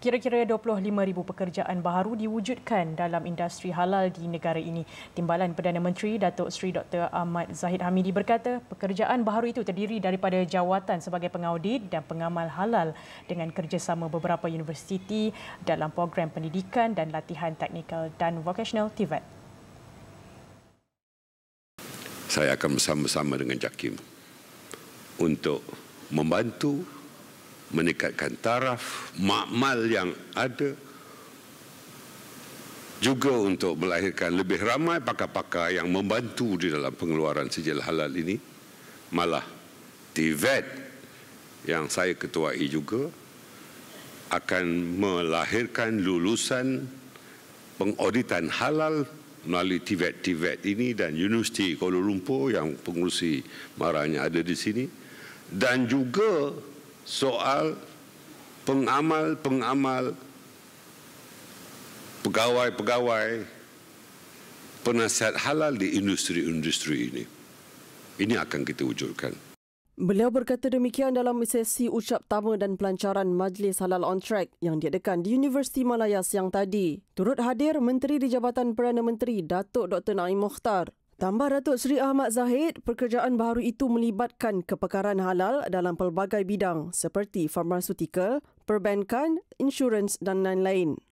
Kira-kira 25,000 pekerjaan baru diwujudkan dalam industri halal di negara ini. Timbalan Perdana Menteri Datuk Seri Dr. Ahmad Zahid Hamidi berkata, pekerjaan baru itu terdiri daripada jawatan sebagai pengaudit dan pengamal halal dengan kerjasama beberapa universiti dalam program pendidikan dan latihan teknikal dan vocational TVET. Saya akan bersama-sama dengan JAKIM untuk membantu meningkatkan taraf makmal yang ada juga untuk melahirkan lebih ramai pakar-pakar yang membantu di dalam pengeluaran sijil halal ini malah TVET e yang saya ketuai juga akan melahirkan lulusan pengauditan halal melalui TVET-TVET e e ini dan Universiti Kuala Lumpur yang pengurusi maranya ada di sini dan juga soal pengamal-pengamal pegawai-pegawai penasihat halal di industri-industri ini. Ini akan kita wujudkan. Beliau berkata demikian dalam sesi ucap tamu dan pelancaran Majlis Halal on Track yang diadakan di Universiti Malaya siang tadi. Turut hadir Menteri di Jabatan Perdana Menteri Datuk Dr. Naim Mokhtar, Tambah Datuk Seri Ahmad Zahid, pekerjaan baru itu melibatkan kepekaran halal dalam pelbagai bidang seperti farmasutikal, perbankan, insurans dan lain-lain.